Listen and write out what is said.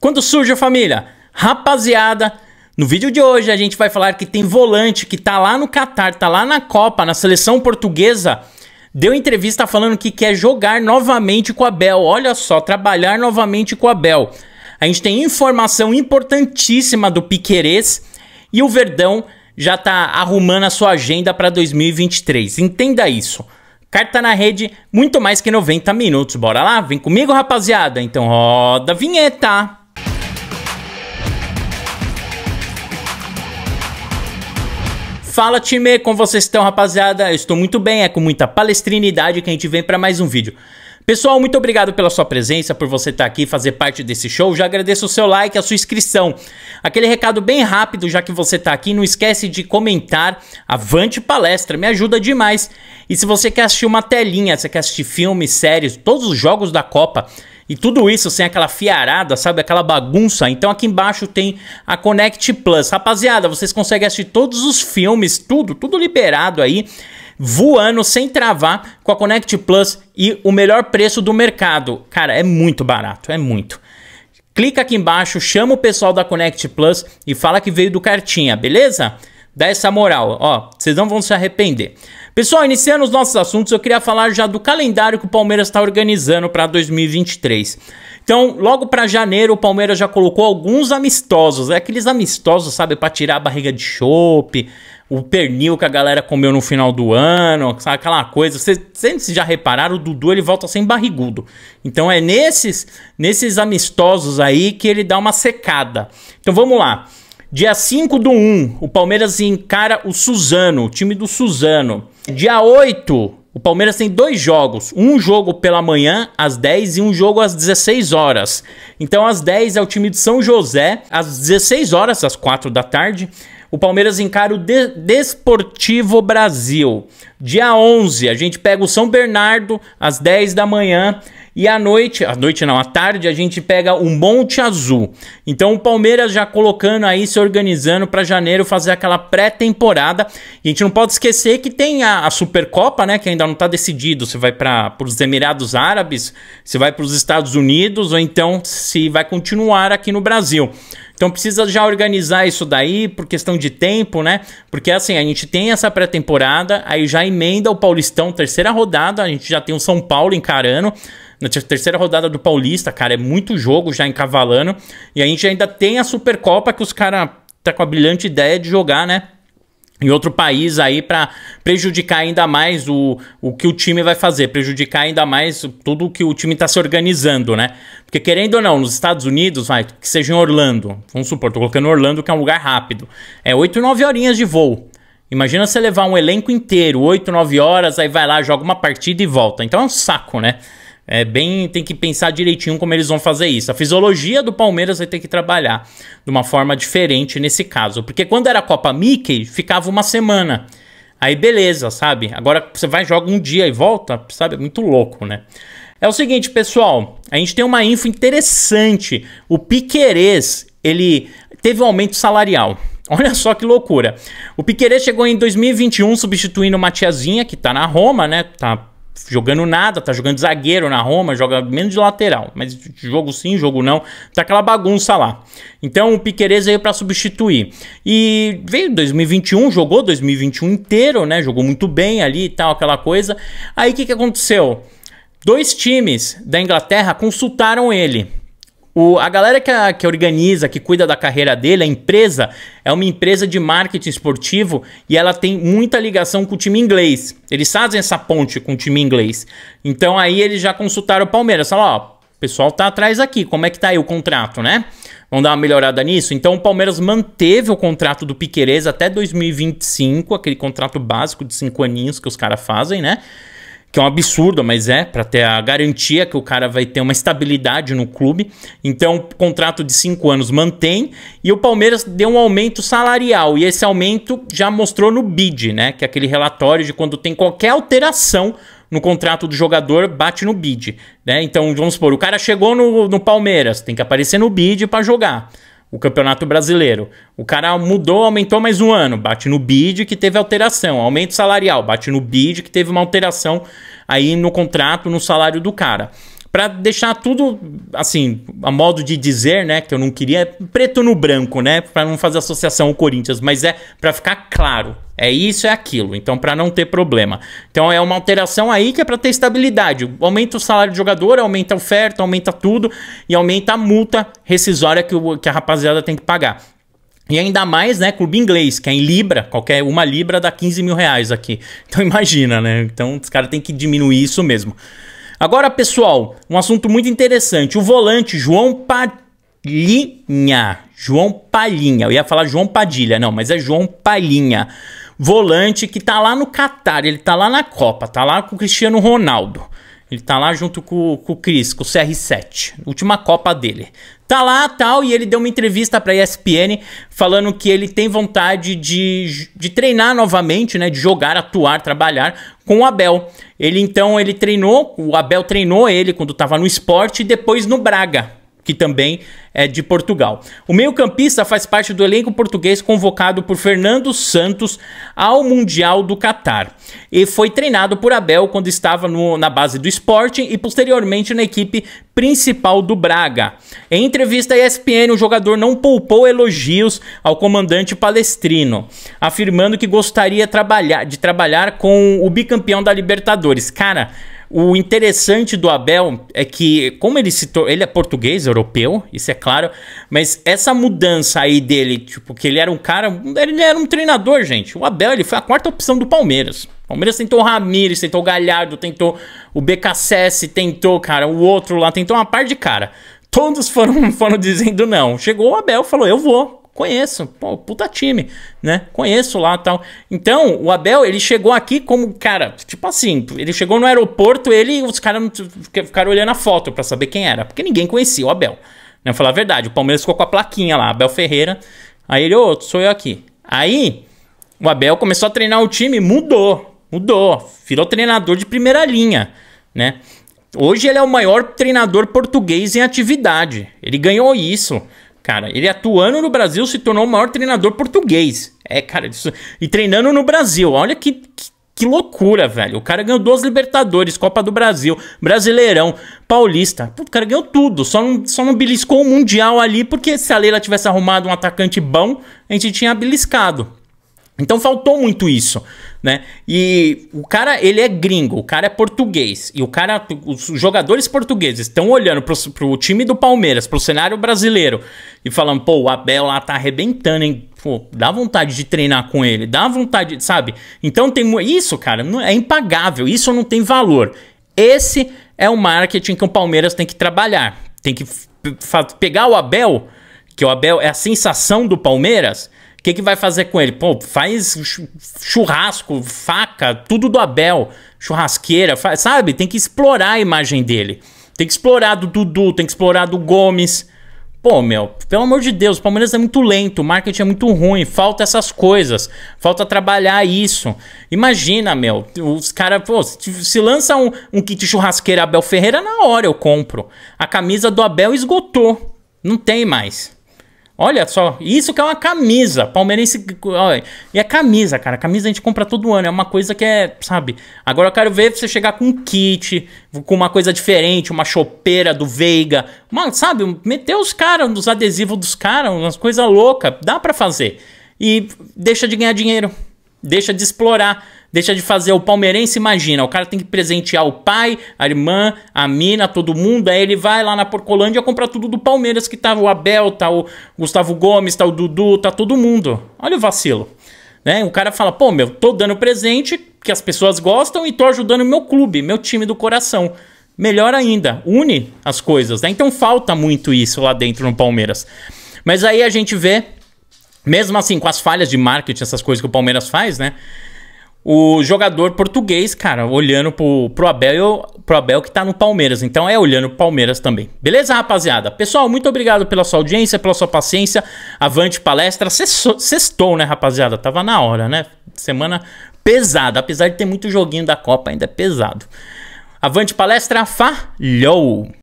Quando surge a família? Rapaziada, no vídeo de hoje a gente vai falar que tem volante que tá lá no Catar, tá lá na Copa, na seleção portuguesa, deu entrevista falando que quer jogar novamente com a Bel. Olha só, trabalhar novamente com a Bel. A gente tem informação importantíssima do Piquerez e o Verdão já tá arrumando a sua agenda para 2023. Entenda isso. Carta na rede, muito mais que 90 minutos. Bora lá? Vem comigo, rapaziada. Então roda a vinheta. Fala time, como vocês estão rapaziada? Eu estou muito bem, é com muita palestrinidade que a gente vem para mais um vídeo. Pessoal, muito obrigado pela sua presença, por você estar tá aqui aqui fazer parte desse show. Já agradeço o seu like, a sua inscrição. Aquele recado bem rápido, já que você está aqui, não esquece de comentar Avante Palestra, me ajuda demais. E se você quer assistir uma telinha, você quer assistir filmes, séries, todos os jogos da Copa, e tudo isso sem aquela fiarada, sabe? Aquela bagunça. Então aqui embaixo tem a Connect Plus. Rapaziada, vocês conseguem assistir todos os filmes, tudo, tudo liberado aí voando sem travar com a Connect Plus e o melhor preço do mercado. Cara, é muito barato, é muito. Clica aqui embaixo, chama o pessoal da Connect Plus e fala que veio do Cartinha, beleza? dá essa moral, ó, vocês não vão se arrepender. Pessoal, iniciando os nossos assuntos, eu queria falar já do calendário que o Palmeiras está organizando para 2023. Então, logo para janeiro, o Palmeiras já colocou alguns amistosos, é né? aqueles amistosos, sabe, para tirar a barriga de chope, o pernil que a galera comeu no final do ano, sabe, aquela coisa. Vocês, vocês já repararam, o Dudu ele volta sem barrigudo. Então é nesses, nesses amistosos aí que ele dá uma secada. Então vamos lá. Dia 5 do 1, o Palmeiras encara o Suzano, o time do Suzano. Dia 8, o Palmeiras tem dois jogos, um jogo pela manhã às 10 e um jogo às 16 horas. Então às 10 é o time de São José, às 16 horas, às 4 da tarde, o Palmeiras encara o de Desportivo Brasil. Dia 11, a gente pega o São Bernardo às 10 da manhã. E à noite, à noite não, à tarde, a gente pega o Monte Azul. Então o Palmeiras já colocando aí, se organizando para janeiro fazer aquela pré-temporada. E a gente não pode esquecer que tem a, a Supercopa, né? Que ainda não está decidido se vai para os Emirados Árabes, se vai para os Estados Unidos ou então se vai continuar aqui no Brasil. Então precisa já organizar isso daí por questão de tempo, né? Porque assim, a gente tem essa pré-temporada, aí já emenda o Paulistão, terceira rodada, a gente já tem o São Paulo encarando. Na terceira rodada do Paulista, cara, é muito jogo já encavalando. E a gente ainda tem a Supercopa que os caras tá com a brilhante ideia de jogar, né? em outro país aí para prejudicar ainda mais o, o que o time vai fazer, prejudicar ainda mais tudo o que o time está se organizando, né? Porque querendo ou não, nos Estados Unidos, vai, que seja em Orlando, vamos supor, tô colocando Orlando que é um lugar rápido, é 8, 9 horinhas de voo. Imagina você levar um elenco inteiro, 8, 9 horas, aí vai lá, joga uma partida e volta. Então é um saco, né? É bem, tem que pensar direitinho como eles vão fazer isso. A fisiologia do Palmeiras vai ter que trabalhar de uma forma diferente nesse caso, porque quando era a Copa Mickey, ficava uma semana. Aí beleza, sabe? Agora você vai joga um dia e volta, sabe? É muito louco, né? É o seguinte, pessoal, a gente tem uma info interessante. O Piquerez, ele teve um aumento salarial. Olha só que loucura. O Piquerez chegou em 2021 substituindo o tiazinha que tá na Roma, né? Tá jogando nada, tá jogando zagueiro na Roma, joga menos de lateral, mas jogo sim, jogo não, tá aquela bagunça lá. Então o Piquerez veio para substituir. E veio 2021, jogou 2021 inteiro, né? Jogou muito bem ali e tal, aquela coisa. Aí o que que aconteceu? Dois times da Inglaterra consultaram ele o, a galera que, a, que organiza, que cuida da carreira dele, a empresa, é uma empresa de marketing esportivo e ela tem muita ligação com o time inglês. Eles fazem essa ponte com o time inglês. Então aí eles já consultaram o Palmeiras. Falaram, ó, o pessoal tá atrás aqui, como é que tá aí o contrato, né? Vamos dar uma melhorada nisso? Então o Palmeiras manteve o contrato do Piqueires até 2025, aquele contrato básico de cinco aninhos que os caras fazem, né? que é um absurdo, mas é, para ter a garantia que o cara vai ter uma estabilidade no clube. Então, contrato de cinco anos mantém. E o Palmeiras deu um aumento salarial. E esse aumento já mostrou no BID, né? Que é aquele relatório de quando tem qualquer alteração no contrato do jogador bate no bid, né? Então, vamos supor, o cara chegou no, no Palmeiras, tem que aparecer no bid para jogar o Campeonato Brasileiro. O cara mudou, aumentou mais um ano, bate no bid que teve alteração, aumento salarial, bate no bid que teve uma alteração aí no contrato, no salário do cara para deixar tudo assim, a modo de dizer, né, que eu não queria preto no branco, né, para não fazer associação ao Corinthians, mas é para ficar claro. É isso, é aquilo. Então, para não ter problema. Então, é uma alteração aí que é para ter estabilidade. Aumenta o salário do jogador, aumenta a oferta, aumenta tudo e aumenta a multa rescisória que, o, que a rapaziada tem que pagar. E ainda mais, né, clube inglês, que é em libra, qualquer uma libra dá 15 mil reais aqui. Então imagina, né? Então os caras tem que diminuir isso mesmo. Agora, pessoal, um assunto muito interessante. O volante João Palhinha. João Palhinha. Eu ia falar João Padilha, não, mas é João Palhinha. Volante que tá lá no Catar, ele tá lá na Copa, tá lá com o Cristiano Ronaldo. Ele tá lá junto com, com o Chris, com o CR7, última Copa dele. Tá lá, tal, e ele deu uma entrevista pra ESPN falando que ele tem vontade de, de treinar novamente, né, de jogar, atuar, trabalhar com o Abel. Ele então, ele treinou, o Abel treinou ele quando tava no esporte e depois no Braga que também é de Portugal. O meio-campista faz parte do elenco português convocado por Fernando Santos ao Mundial do Catar e foi treinado por Abel quando estava no, na base do Sporting e posteriormente na equipe principal do Braga. Em entrevista à ESPN, o jogador não poupou elogios ao comandante palestrino, afirmando que gostaria trabalhar, de trabalhar com o bicampeão da Libertadores. Cara, o interessante do Abel é que, como ele citou, ele é português, europeu, isso é claro, mas essa mudança aí dele, tipo, que ele era um cara, ele era um treinador, gente. O Abel, ele foi a quarta opção do Palmeiras. Palmeiras tentou o Ramires, tentou o Galhardo, tentou o BKSS, tentou, cara, o outro lá, tentou uma par de cara. Todos foram, foram dizendo não. Chegou o Abel, falou: eu vou, conheço, pô, puta time, né? Conheço lá tal. Então, o Abel, ele chegou aqui como, cara, tipo assim, ele chegou no aeroporto, ele os caras ficaram olhando a foto para saber quem era, porque ninguém conhecia o Abel. Né? Falar a verdade, o Palmeiras ficou com a plaquinha lá, Abel Ferreira. Aí ele, ô, oh, sou eu aqui. Aí, o Abel começou a treinar o time, mudou. Mudou. Virou treinador de primeira linha, né? Hoje ele é o maior treinador português em atividade. Ele ganhou isso. Cara, ele atuando no Brasil se tornou o maior treinador português. É, cara, isso... e treinando no Brasil. Olha que, que, que loucura, velho. O cara ganhou duas Libertadores, Copa do Brasil, Brasileirão, Paulista. o cara ganhou tudo. Só não, só não beliscou o Mundial ali, porque se a Leila tivesse arrumado um atacante bom, a gente tinha beliscado. Então faltou muito isso, né? E o cara, ele é gringo, o cara é português. E o cara, os jogadores portugueses estão olhando pro, pro time do Palmeiras, pro cenário brasileiro e falando, pô, o Abel lá tá arrebentando, hein? Pô, dá vontade de treinar com ele, dá vontade, sabe? Então tem isso, cara, é impagável, isso não tem valor. Esse é o marketing que o Palmeiras tem que trabalhar. Tem que pegar o Abel, que o Abel é a sensação do Palmeiras o que, que vai fazer com ele? Pô, faz churrasco, faca, tudo do Abel, churrasqueira, faz, sabe? Tem que explorar a imagem dele. Tem que explorar do Dudu, tem que explorar do Gomes. Pô, meu, pelo amor de Deus, o Palmeiras é muito lento, o marketing é muito ruim, falta essas coisas, falta trabalhar isso. Imagina, meu, os caras, se, se lança um, um kit churrasqueira Abel Ferreira, na hora eu compro. A camisa do Abel esgotou, não tem mais. Olha só, isso que é uma camisa. Palmeirense. Olha, e a é camisa, cara. camisa a gente compra todo ano. É uma coisa que é, sabe? Agora eu quero ver você chegar com um kit, com uma coisa diferente, uma chopeira do Veiga. Mano, sabe? Meter os caras, nos adesivos dos caras, umas coisas loucas. Dá para fazer. E deixa de ganhar dinheiro deixa de explorar, deixa de fazer. O palmeirense imagina, o cara tem que presentear o pai, a irmã, a mina, todo mundo. Aí ele vai lá na Porcolândia comprar tudo do Palmeiras, que tá o Abel, tá o Gustavo Gomes, tá o Dudu, tá todo mundo. Olha o vacilo. Né? O cara fala, pô, meu, tô dando presente que as pessoas gostam e tô ajudando meu clube, meu time do coração. Melhor ainda, une as coisas, né? Então falta muito isso lá dentro no Palmeiras. Mas aí a gente vê mesmo assim, com as falhas de marketing, essas coisas que o Palmeiras faz, né? O jogador português, cara, olhando pro, pro Abel, pro Abel que tá no Palmeiras. Então é olhando pro Palmeiras também. Beleza, rapaziada? Pessoal, muito obrigado pela sua audiência, pela sua paciência. Avante palestra. Sextou, né, rapaziada? Tava na hora, né? Semana pesada. Apesar de ter muito joguinho da Copa, ainda é pesado. Avante palestra, falhou!